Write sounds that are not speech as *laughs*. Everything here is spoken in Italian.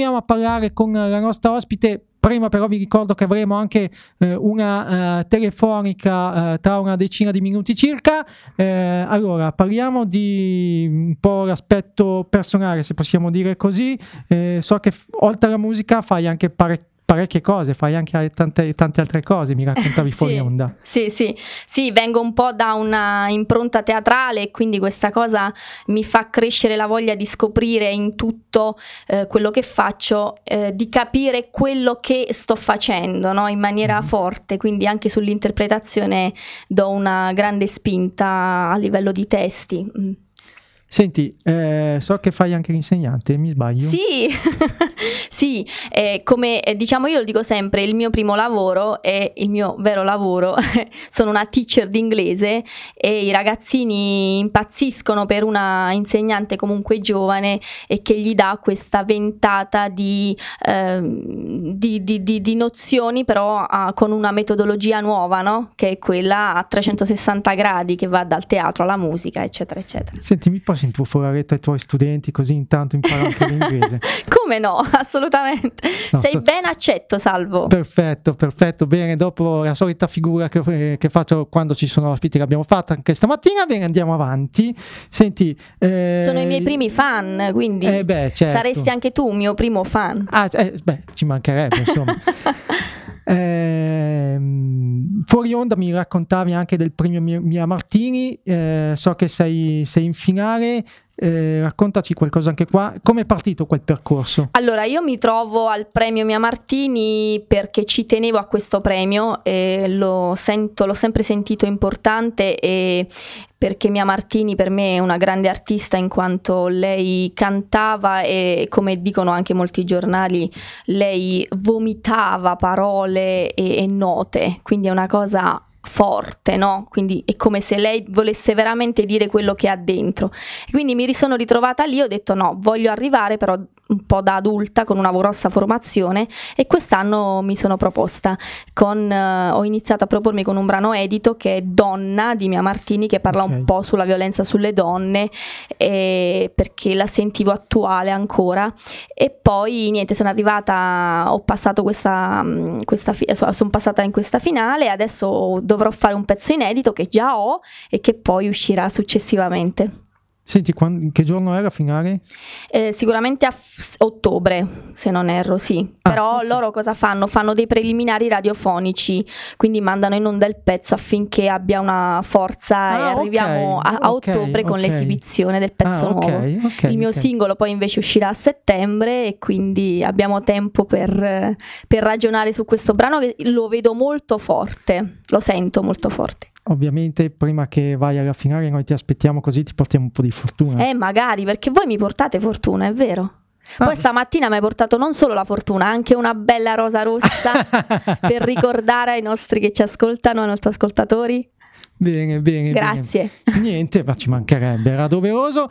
continuiamo a parlare con eh, la nostra ospite. Prima però vi ricordo che avremo anche eh, una eh, telefonica eh, tra una decina di minuti circa. Eh, allora, parliamo di un po' l'aspetto personale, se possiamo dire così. Eh, so che f- oltre alla musica fai anche parecchio parecchie cose, fai anche tante, tante altre cose, mi raccontavi *laughs* fuori onda. Sì, sì, sì, vengo un po' da una impronta teatrale e quindi questa cosa mi fa crescere la voglia di scoprire in tutto eh, quello che faccio, eh, di capire quello che sto facendo no? in maniera mm forte, quindi anche sull'interpretazione do una grande spinta a livello di testi. Mm. Senti, eh, so che fai anche l'insegnante, mi sbaglio? Sì, *laughs* Sì, eh, come eh, diciamo io lo dico sempre, il mio primo lavoro è il mio vero lavoro, *laughs* sono una teacher di inglese e i ragazzini impazziscono per una insegnante comunque giovane e che gli dà questa ventata di, eh, di, di, di nozioni però uh, con una metodologia nuova, no? che è quella a 360 gradi che va dal teatro alla musica, eccetera, eccetera. Senti, mi passi in tuo foraretta ai tuoi studenti così intanto imparano anche l'inglese? *laughs* come no, assolutamente assolutamente. No, Sei per... ben accetto, Salvo. Perfetto, perfetto. Bene, dopo la solita figura che, che faccio quando ci sono ospiti, l'abbiamo fatta anche stamattina. Bene, andiamo avanti. Senti, eh... sono i miei primi fan, quindi eh beh, certo. saresti anche tu mio primo fan. Ah, eh, beh, ci mancherebbe, insomma. *laughs* Ehm, fuori onda mi raccontavi anche del premio Mia Martini eh, so che sei, sei in finale, eh, raccontaci qualcosa anche qua, come è partito quel percorso? Allora, io mi trovo al premio Mia Martini perché ci tenevo a questo premio, eh, lo sento, l'ho sempre sentito importante e perché Mia Martini per me è una grande artista in quanto lei cantava e come dicono anche molti giornali, lei vomitava parole e, e note, quindi è una cosa forte, no? Quindi è come se lei volesse veramente dire quello che ha dentro. E quindi mi sono ritrovata lì, ho detto no, voglio arrivare però un po' da adulta con una grossa formazione e quest'anno mi sono proposta con, eh, ho iniziato a propormi con un brano edito che è Donna di Mia Martini che parla okay. un po' sulla violenza sulle donne e perché la sentivo attuale ancora e poi niente sono arrivata ho passato questa, mm, questa sono passata in questa finale adesso dovrò fare un pezzo inedito che già ho e che poi uscirà successivamente. Senti, quando, che giorno era finale? Eh, sicuramente a f- ottobre, se non erro, sì. Ah, Però okay. loro cosa fanno? Fanno dei preliminari radiofonici, quindi mandano in onda il pezzo affinché abbia una forza ah, e arriviamo okay, a, a okay, ottobre con l'esibizione del pezzo ah, nuovo. il mio singolo poi invece uscirà a settembre e quindi abbiamo tempo per, per ragionare su questo brano che lo vedo molto forte, lo sento molto forte ovviamente prima che vai alla finale noi ti aspettiamo così ti portiamo un po' di fortuna. Eh, magari, perché voi mi portate fortuna, è vero. Ah. Poi stamattina mi hai portato non solo la fortuna, anche una bella rosa rossa *laughs* per ricordare ai nostri che ci ascoltano, ai nostri ascoltatori. Bene, bene. Grazie. Bene. Niente, ma ci mancherebbe, era doveroso.